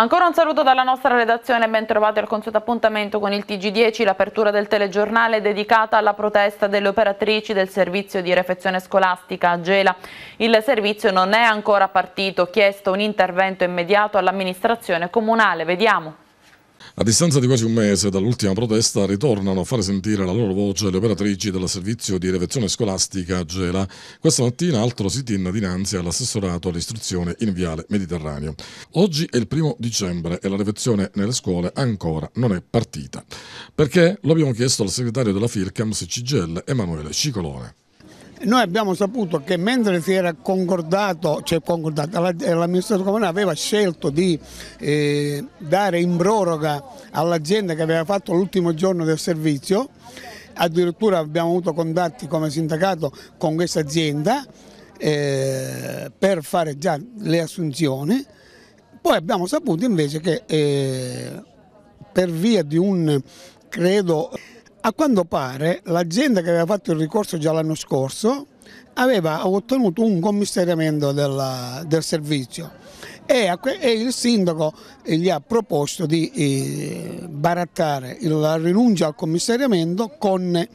Ancora un saluto dalla nostra redazione e ben trovati al consueto appuntamento con il TG10, l'apertura del telegiornale dedicata alla protesta delle operatrici del servizio di refezione scolastica a Gela. Il servizio non è ancora partito, chiesto un intervento immediato all'amministrazione comunale. Vediamo. A distanza di quasi un mese dall'ultima protesta ritornano a fare sentire la loro voce le operatrici del servizio di revezione scolastica Gela. Questa mattina altro sit-in dinanzi all'assessorato all'istruzione in Viale Mediterraneo. Oggi è il primo dicembre e la revezione nelle scuole ancora non è partita. Perché? Lo abbiamo chiesto al segretario della FIRCAMS Cigel, Emanuele Cicolone. Noi abbiamo saputo che mentre si era concordato, cioè concordato eh, l'amministratore comunale aveva scelto di eh, dare in proroga all'azienda che aveva fatto l'ultimo giorno del servizio, addirittura abbiamo avuto contatti come sindacato con questa azienda eh, per fare già le assunzioni, poi abbiamo saputo invece che eh, per via di un credo a quanto pare l'azienda che aveva fatto il ricorso già l'anno scorso aveva ottenuto un commissariamento del, del servizio e, e il sindaco gli ha proposto di eh, barattare la rinuncia al commissariamento con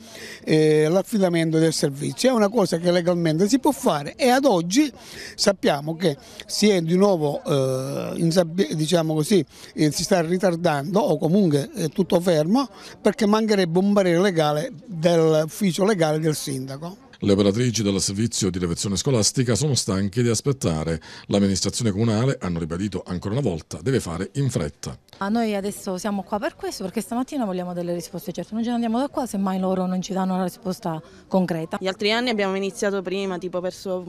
eh, l'affidamento del servizio. È una cosa che legalmente si può fare e ad oggi sappiamo che si è di nuovo, eh, diciamo così, eh, si sta ritardando o comunque è tutto fermo perché mancherebbe un parere legale dell'ufficio legale del sindaco. Le operatrici del servizio di levazione scolastica sono stanche di aspettare. L'amministrazione comunale, hanno ribadito ancora una volta, deve fare in fretta. Ah, noi adesso siamo qua per questo perché stamattina vogliamo delle risposte certe. Non ce ne andiamo da qua se mai loro non ci danno una risposta concreta. Gli altri anni abbiamo iniziato prima, tipo verso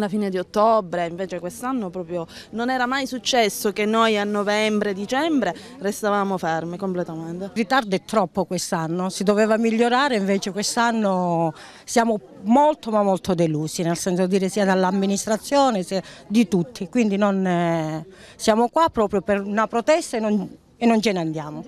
la fine di ottobre, invece quest'anno proprio non era mai successo che noi a novembre, dicembre restavamo fermi completamente. Il ritardo è troppo quest'anno, si doveva migliorare, invece quest'anno siamo molto ma molto delusi, nel senso dire sia dall'amministrazione sia di tutti, quindi non, eh, siamo qua proprio per una protesta e non, e non ce ne andiamo.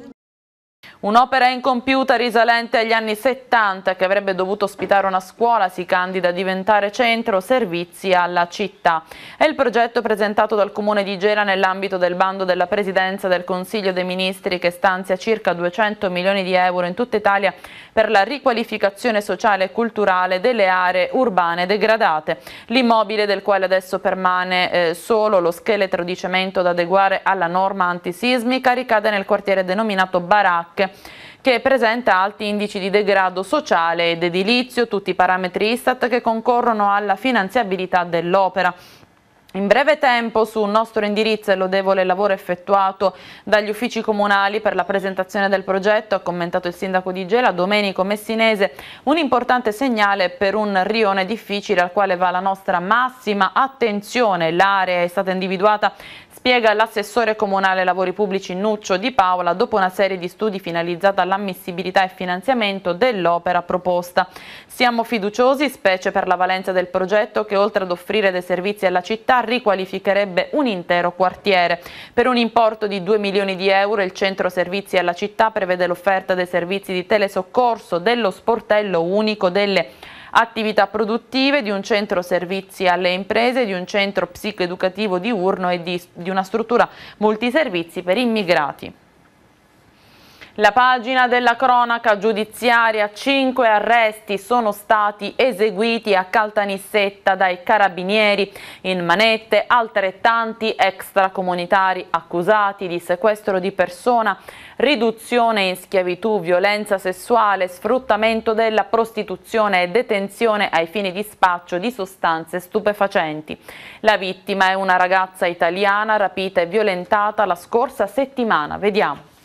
Un'opera incompiuta risalente agli anni 70 che avrebbe dovuto ospitare una scuola si candida a diventare centro servizi alla città. È il progetto presentato dal Comune di Gela nell'ambito del bando della Presidenza del Consiglio dei Ministri che stanzia circa 200 milioni di euro in tutta Italia per la riqualificazione sociale e culturale delle aree urbane degradate. L'immobile del quale adesso permane eh, solo lo scheletro di cemento da adeguare alla norma antisismica ricade nel quartiere denominato Baracchi Istat, che presenta alti indici di degrado sociale ed edilizio, tutti i parametri Istat che concorrono alla finanziabilità dell'opera. In breve tempo sul nostro indirizzo e lodevole lavoro effettuato dagli uffici comunali per la presentazione del progetto, ha commentato il sindaco di Gela Domenico Messinese, un importante segnale per un rione difficile al quale va la nostra massima attenzione. L'area è stata individuata spiega l'assessore comunale lavori pubblici Nuccio Di Paola dopo una serie di studi finalizzata all'ammissibilità e finanziamento dell'opera proposta. Siamo fiduciosi, specie per la valenza del progetto che oltre ad offrire dei servizi alla città riqualificherebbe un intero quartiere. Per un importo di 2 milioni di euro il centro servizi alla città prevede l'offerta dei servizi di telesoccorso, dello sportello unico, delle attività produttive di un centro servizi alle imprese, di un centro psicoeducativo diurno e di, di una struttura multiservizi per immigrati. La pagina della cronaca giudiziaria, cinque arresti sono stati eseguiti a Caltanissetta dai carabinieri, in manette altrettanti extracomunitari accusati di sequestro di persona, riduzione in schiavitù, violenza sessuale, sfruttamento della prostituzione e detenzione ai fini di spaccio di sostanze stupefacenti. La vittima è una ragazza italiana rapita e violentata la scorsa settimana. Vediamo.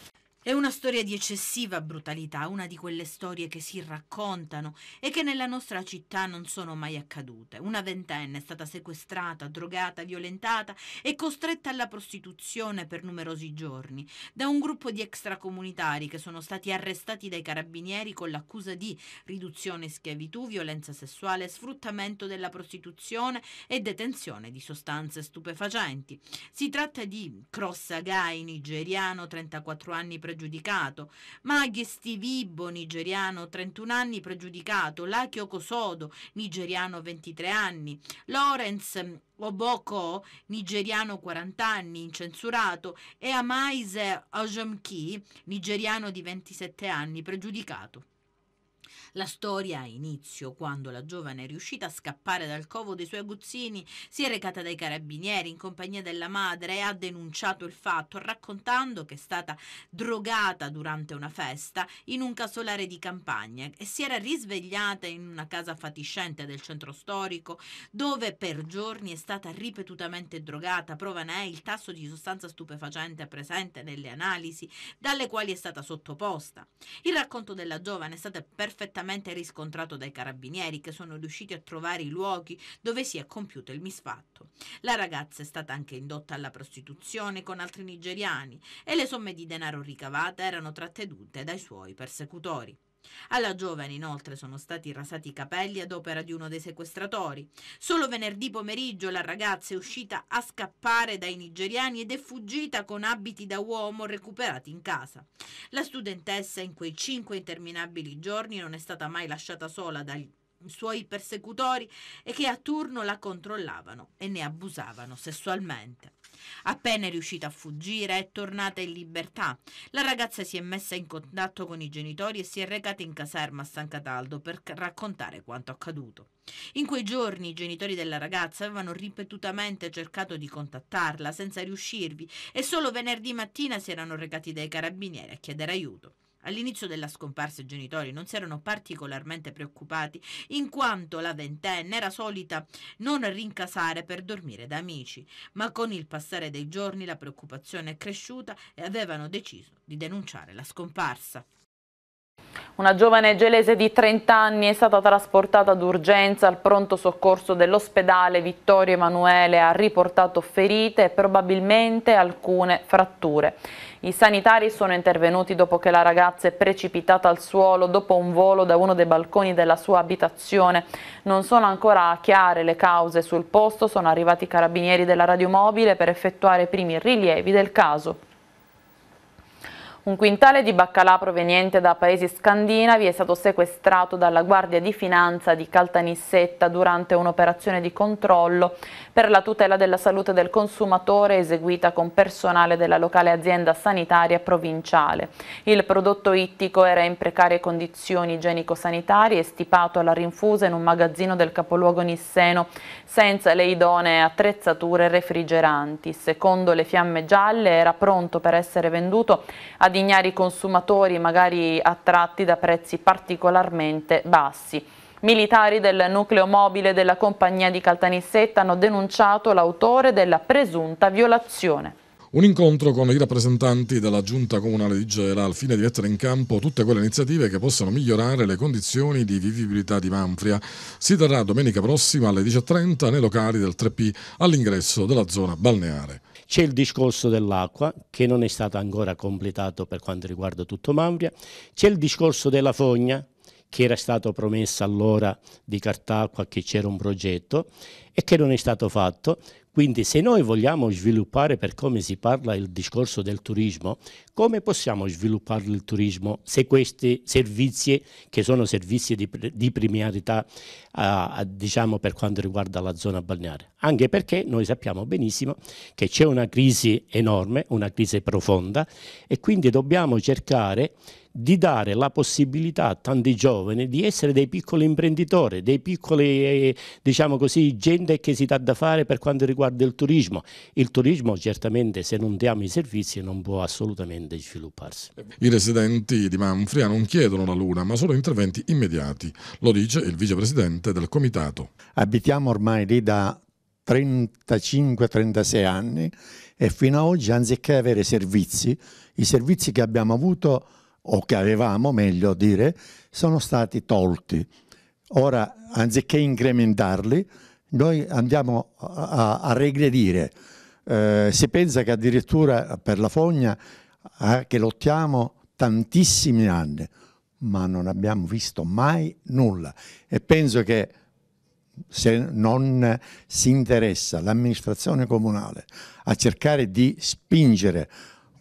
È una storia di eccessiva brutalità, una di quelle storie che si raccontano e che nella nostra città non sono mai accadute. Una ventenne è stata sequestrata, drogata, violentata e costretta alla prostituzione per numerosi giorni da un gruppo di extracomunitari che sono stati arrestati dai carabinieri con l'accusa di riduzione in schiavitù, violenza sessuale, sfruttamento della prostituzione e detenzione di sostanze stupefacenti. Si tratta di Cross Agai, nigeriano, 34 anni presente pregiudicato, Maghi Stivibbo, nigeriano 31 anni pregiudicato, Lakio Cosodo, nigeriano 23 anni, Lawrence Oboko, nigeriano 40 anni, incensurato, e Amaise Ojomki, nigeriano di 27 anni, pregiudicato. La storia ha inizio quando la giovane è riuscita a scappare dal covo dei suoi aguzzini, si è recata dai carabinieri in compagnia della madre e ha denunciato il fatto raccontando che è stata drogata durante una festa in un casolare di campagna e si era risvegliata in una casa fatiscente del centro storico dove per giorni è stata ripetutamente drogata, prova ne è il tasso di sostanza stupefacente presente nelle analisi dalle quali è stata sottoposta. Il racconto della giovane è stato perfettamente perfettamente riscontrato dai carabinieri che sono riusciti a trovare i luoghi dove si è compiuto il misfatto. La ragazza è stata anche indotta alla prostituzione con altri nigeriani e le somme di denaro ricavate erano trattenute dai suoi persecutori. Alla giovane inoltre sono stati rasati i capelli ad opera di uno dei sequestratori. Solo venerdì pomeriggio la ragazza è uscita a scappare dai nigeriani ed è fuggita con abiti da uomo recuperati in casa. La studentessa in quei cinque interminabili giorni non è stata mai lasciata sola dai suoi persecutori e che a turno la controllavano e ne abusavano sessualmente. Appena è riuscita a fuggire è tornata in libertà. La ragazza si è messa in contatto con i genitori e si è recata in caserma a San Cataldo per raccontare quanto accaduto. In quei giorni i genitori della ragazza avevano ripetutamente cercato di contattarla senza riuscirvi e solo venerdì mattina si erano recati dai carabinieri a chiedere aiuto. All'inizio della scomparsa i genitori non si erano particolarmente preoccupati, in quanto la ventenne era solita non rincasare per dormire da amici, ma con il passare dei giorni la preoccupazione è cresciuta e avevano deciso di denunciare la scomparsa. Una giovane gelese di 30 anni è stata trasportata d'urgenza al pronto soccorso dell'ospedale Vittorio Emanuele, ha riportato ferite e probabilmente alcune fratture. I sanitari sono intervenuti dopo che la ragazza è precipitata al suolo dopo un volo da uno dei balconi della sua abitazione. Non sono ancora chiare le cause sul posto, sono arrivati i carabinieri della radiomobile per effettuare i primi rilievi del caso. Un quintale di baccalà proveniente da paesi scandinavi è stato sequestrato dalla Guardia di Finanza di Caltanissetta durante un'operazione di controllo per la tutela della salute del consumatore eseguita con personale della locale azienda sanitaria provinciale. Il prodotto ittico era in precarie condizioni igienico-sanitarie e stipato alla rinfusa in un magazzino del capoluogo nisseno senza le idonee attrezzature refrigeranti. Secondo le fiamme gialle era pronto per essere venduto ad ignari consumatori magari attratti da prezzi particolarmente bassi. Militari del nucleo mobile della compagnia di Caltanissetta hanno denunciato l'autore della presunta violazione. Un incontro con i rappresentanti della Giunta Comunale di Gela al fine di mettere in campo tutte quelle iniziative che possano migliorare le condizioni di vivibilità di Manfria si terrà domenica prossima alle 10.30 nei locali del 3P all'ingresso della zona balneare. C'è il discorso dell'acqua che non è stato ancora completato per quanto riguarda tutto Manfria, c'è il discorso della fogna che era stato promesso allora di Cartacqua che c'era un progetto e che non è stato fatto. Quindi se noi vogliamo sviluppare per come si parla il discorso del turismo, come possiamo sviluppare il turismo se questi servizi, che sono servizi di, di premialità eh, diciamo per quanto riguarda la zona balneare? Anche perché noi sappiamo benissimo che c'è una crisi enorme, una crisi profonda e quindi dobbiamo cercare di dare la possibilità a tanti giovani di essere dei piccoli imprenditori, dei piccoli, eh, diciamo così, genitori dipende che si dà da fare per quanto riguarda il turismo. Il turismo certamente se non diamo i servizi non può assolutamente svilupparsi. I residenti di Manfria non chiedono la luna ma solo interventi immediati, lo dice il vicepresidente del comitato. Abitiamo ormai lì da 35-36 anni e fino ad oggi anziché avere servizi, i servizi che abbiamo avuto o che avevamo meglio dire, sono stati tolti. Ora, anziché incrementarli, noi andiamo a, a regredire. Eh, si pensa che addirittura per la fogna eh, che lottiamo tantissimi anni, ma non abbiamo visto mai nulla. E penso che se non si interessa l'amministrazione comunale a cercare di spingere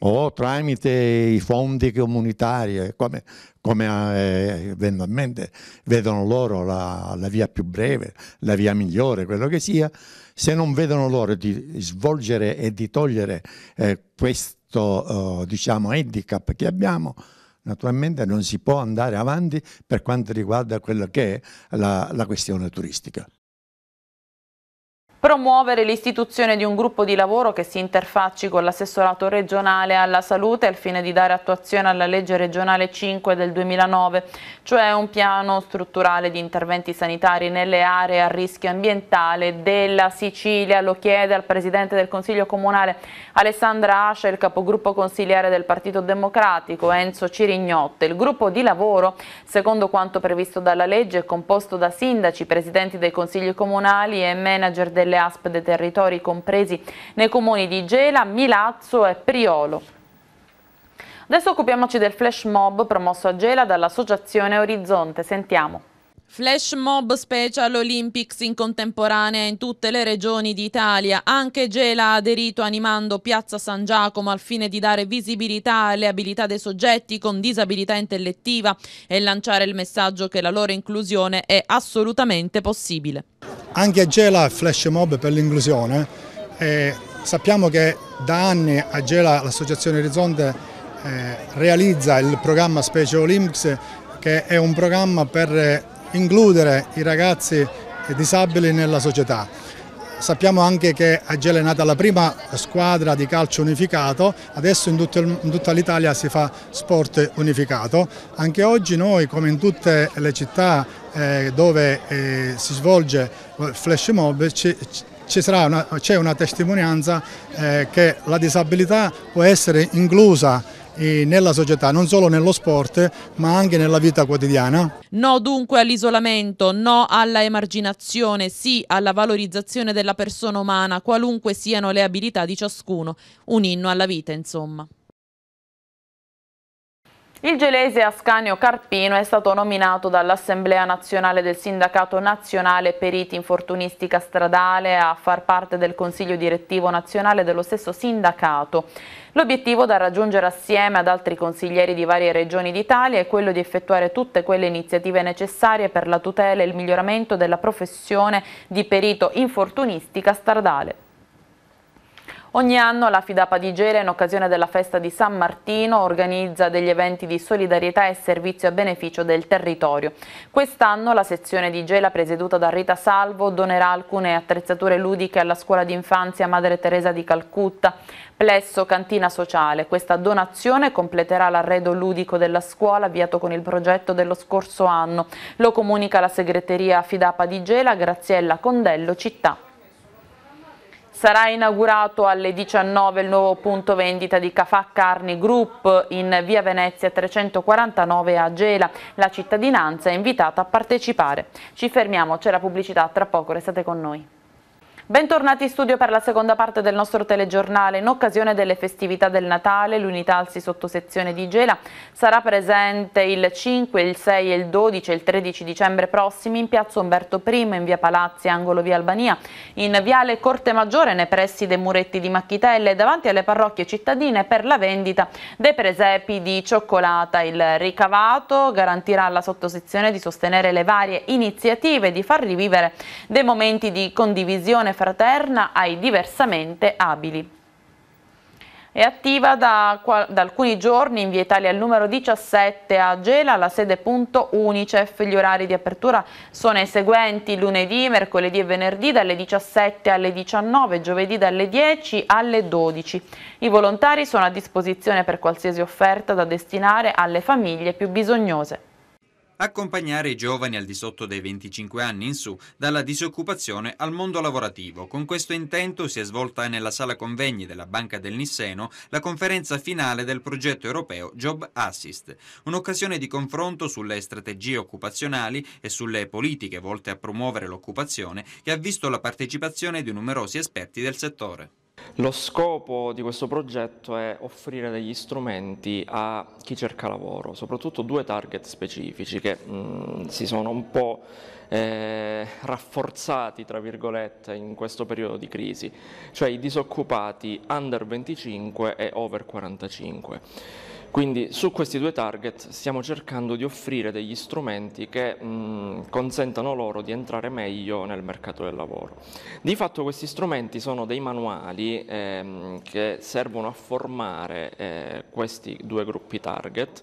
o tramite i fondi comunitari, eh, come, come eh, eventualmente vedono loro la, la, via più breve, la via migliore, quello che sia, se non vedono loro di svolgere e di togliere eh, questo eh, diciamo, handicap che abbiamo, naturalmente non si può andare avanti per quanto riguarda quella che è la, la questione turistica promuovere l'istituzione di un gruppo di lavoro che si interfacci con l'assessorato regionale alla salute al fine di dare attuazione alla legge regionale 5 del 2009, cioè un piano strutturale di interventi sanitari nelle aree a rischio ambientale della Sicilia, lo chiede al Presidente del Consiglio Comunale Alessandra Ascia, il capogruppo consigliere del Partito Democratico Enzo Cirignotte. Il gruppo di lavoro, secondo quanto previsto dalla legge, è composto da sindaci, presidenti dei consigli comunali e manager delle delle ASP dei territori compresi nei comuni di Gela, Milazzo e Priolo. Adesso occupiamoci del flash mob promosso a Gela dall'associazione Orizzonte. Sentiamo. Flash Mob Special Olympics in contemporanea in tutte le regioni d'Italia. Anche Gela ha aderito animando Piazza San Giacomo al fine di dare visibilità alle abilità dei soggetti con disabilità intellettiva e lanciare il messaggio che la loro inclusione è assolutamente possibile. Anche Agela è flash mob per l'inclusione. sappiamo che da anni Agela, l'associazione Orizzonte, eh, realizza il programma Special Olympics che è un programma per eh, includere i ragazzi disabili nella società. Sappiamo anche che Agela è nata la prima squadra di calcio unificato, adesso in, il, in tutta l'Italia si fa sport unificato. Anche oggi noi, come in tutte le città eh, dove eh, si svolge eh, flash mob c'è una, una, testimonianza eh, che la disabilità può essere inclusa eh, nella società, non solo nello sport ma anche nella vita quotidiana. No dunque all'isolamento, no alla emarginazione, sì alla valorizzazione della persona umana, qualunque siano le abilità di ciascuno, un inno alla vita insomma. Il gelese Ascanio Carpino è stato nominato dall'Assemblea Nazionale del Sindacato Nazionale Periti Infortunistica Stradale a far parte del Consiglio Direttivo Nazionale dello stesso sindacato. L'obiettivo da raggiungere assieme ad altri consiglieri di varie regioni d'Italia è quello di effettuare tutte quelle iniziative necessarie per la tutela e il miglioramento della professione di perito infortunistica stradale. Ogni anno la Fidapa di Gela, in occasione della festa di San Martino, organizza degli eventi di solidarietà e servizio a beneficio del territorio. Quest'anno la sezione di Gela, presieduta da Rita Salvo, donerà alcune attrezzature ludiche alla scuola d'infanzia Madre Teresa di Calcutta, plesso Cantina Sociale. Questa donazione completerà l'arredo ludico della scuola avviato con il progetto dello scorso anno. Lo comunica la segreteria Fidapa di Gela, Graziella Condello, Città. Sarà inaugurato alle 19 il nuovo punto vendita di Cafà Carni Group in via Venezia 349 a Gela. La cittadinanza è invitata a partecipare. Ci fermiamo, c'è la pubblicità, tra poco restate con noi. Bentornati in studio per la seconda parte del nostro telegiornale. In occasione delle festività del Natale, l'unità alzi sotto sezione di Gela sarà presente il 5, il 6, il 12 e il 13 dicembre prossimi in piazza Umberto I, in via Palazzi, angolo via Albania, in viale Corte Maggiore, nei pressi dei muretti di Macchitelle, davanti alle parrocchie cittadine per la vendita dei presepi di cioccolata. Il ricavato garantirà alla sottosezione di sostenere le varie iniziative e di far rivivere dei momenti di condivisione fraterna ai diversamente abili. È attiva da, da, alcuni giorni in via Italia al numero 17 a Gela, la sede punto Unicef. Gli orari di apertura sono i seguenti lunedì, mercoledì e venerdì dalle 17 alle 19, giovedì dalle 10 alle 12. I volontari sono a disposizione per qualsiasi offerta da destinare alle famiglie più bisognose accompagnare i giovani al di sotto dei 25 anni in su dalla disoccupazione al mondo lavorativo. Con questo intento si è svolta nella sala convegni della Banca del Nisseno la conferenza finale del progetto europeo Job Assist, un'occasione di confronto sulle strategie occupazionali e sulle politiche volte a promuovere l'occupazione che ha visto la partecipazione di numerosi esperti del settore. Lo scopo di questo progetto è offrire degli strumenti a chi cerca lavoro, soprattutto due target specifici che mh, mm, si sono un po' eh, rafforzati tra virgolette in questo periodo di crisi, cioè i disoccupati under 25 e over 45. Quindi su questi due target stiamo cercando di offrire degli strumenti che mh, mm, consentano loro di entrare meglio nel mercato del lavoro. Di fatto questi strumenti sono dei manuali ehm, che servono a formare eh, questi due gruppi target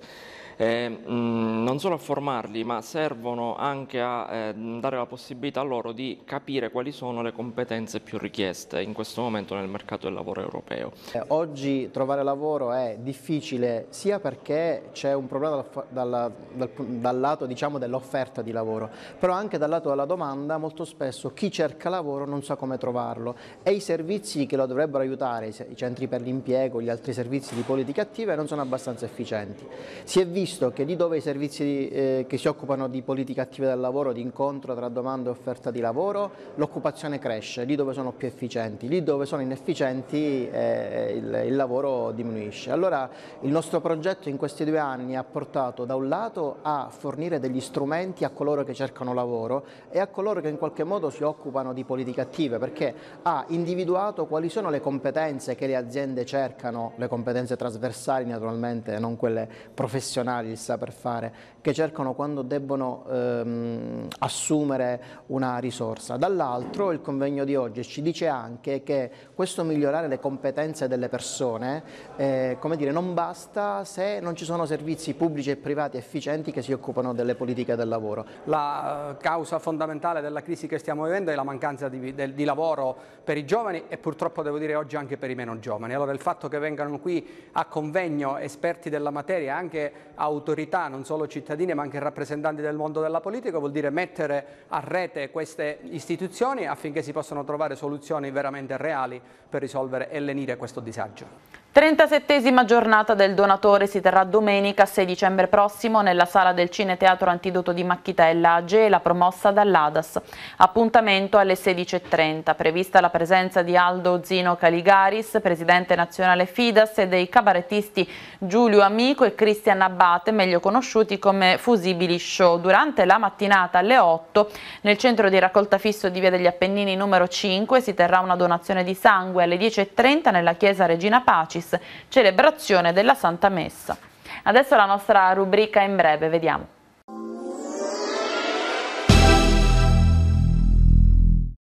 eh, mh, mm, non solo a formarli ma servono anche a eh, dare la possibilità a loro di capire quali sono le competenze più richieste in questo momento nel mercato del lavoro europeo. Eh, oggi trovare lavoro è difficile sia perché c'è un problema dal, dal, dal lato diciamo, dell'offerta di lavoro, però anche dal lato della domanda molto spesso chi cerca lavoro non sa come trovarlo e i servizi che lo dovrebbero aiutare, i centri per l'impiego, gli altri servizi di politica attiva non sono abbastanza efficienti. Si è visto visto che lì dove i servizi eh, che si occupano di politica attiva del lavoro, di incontro tra domanda e offerta di lavoro, l'occupazione cresce, lì dove sono più efficienti, lì dove sono inefficienti eh, eh, il, il, lavoro diminuisce. Allora il nostro progetto in questi due anni ha portato da un lato a fornire degli strumenti a coloro che cercano lavoro e a coloro che in qualche modo si occupano di politiche attive, perché ha individuato quali sono le competenze che le aziende cercano, le competenze trasversali naturalmente, non quelle professionali mentali, il saper fare, che cercano quando debbono ehm, assumere una risorsa. Dall'altro il convegno di oggi ci dice anche che questo migliorare le competenze delle persone eh, come dire, non basta se non ci sono servizi pubblici e privati efficienti che si occupano delle politiche del lavoro. La eh, causa fondamentale della crisi che stiamo vivendo è la mancanza di, del, di lavoro per i giovani e purtroppo devo dire oggi anche per i meno giovani. Allora il fatto che vengano qui a convegno esperti della materia, anche a autorità, non solo cittadini ma anche rappresentanti del mondo della politica, vuol dire mettere a rete queste istituzioni affinché si possano trovare soluzioni veramente reali per risolvere e lenire questo disagio. 37 giornata del donatore si terrà domenica 6 dicembre prossimo nella sala del Cineteatro Antidoto di Macchitella a Gela promossa dall'Adas. Appuntamento alle 16.30, prevista la presenza di Aldo Zino Caligaris, presidente nazionale Fidas e dei cabarettisti Giulio Amico e Cristian Abbate, meglio conosciuti come Fusibili Show. Durante la mattinata alle 8 nel centro di raccolta fisso di Via degli Appennini numero 5 si terrà una donazione di sangue alle 10.30 nella chiesa Regina Paci Pacis, celebrazione della Santa Messa. Adesso la nostra rubrica in breve, vediamo.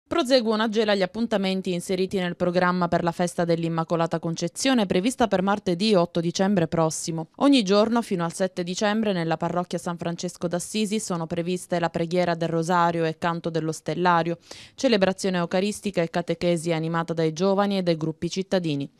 Proseguono a Gela gli appuntamenti inseriti nel programma per la festa dell'Immacolata Concezione prevista per martedì 8 dicembre prossimo. Ogni giorno fino al 7 dicembre nella parrocchia San Francesco d'Assisi sono previste la preghiera del Rosario e canto dello Stellario, celebrazione eucaristica e catechesi animata dai giovani e dai gruppi cittadini.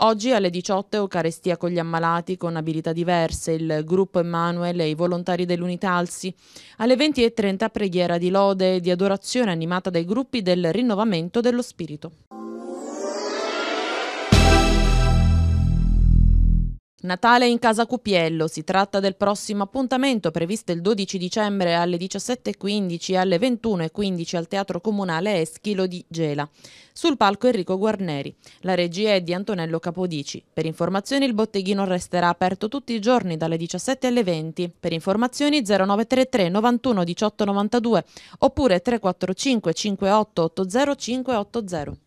Oggi alle 18 Eucarestia con gli ammalati con abilità diverse, il gruppo Emanuele e i volontari dell'Unità Alsi. Alle 20.30 preghiera di lode e di adorazione animata dai gruppi del rinnovamento dello spirito. Natale in casa Cupiello, si tratta del prossimo appuntamento previsto il 12 dicembre alle 17.15 e alle 21.15 al Teatro Comunale Eschilo di Gela. Sul palco Enrico Guarneri. La regia è di Antonello Capodici. Per informazioni il botteghino resterà aperto tutti i giorni dalle 17 alle 20. Per informazioni 0933 91 18 92 oppure 345 58 80 580.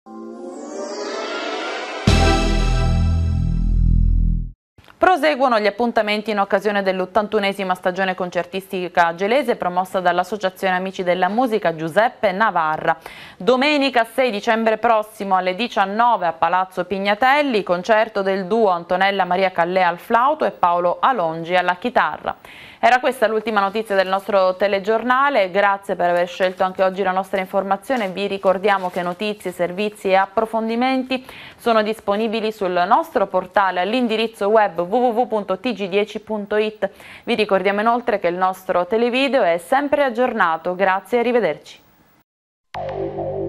Proseguono gli appuntamenti in occasione dell'81esima stagione concertistica gelese promossa dall'Associazione Amici della Musica Giuseppe Navarra. Domenica 6 dicembre prossimo alle 19 a Palazzo Pignatelli, concerto del duo Antonella Maria Callea al flauto e Paolo Alongi alla chitarra. Era questa l'ultima notizia del nostro telegiornale, grazie per aver scelto anche oggi la nostra informazione, vi ricordiamo che notizie, servizi e approfondimenti sono disponibili sul nostro portale all'indirizzo web www.tg10.it. Vi ricordiamo inoltre che il nostro televideo è sempre aggiornato, grazie e arrivederci.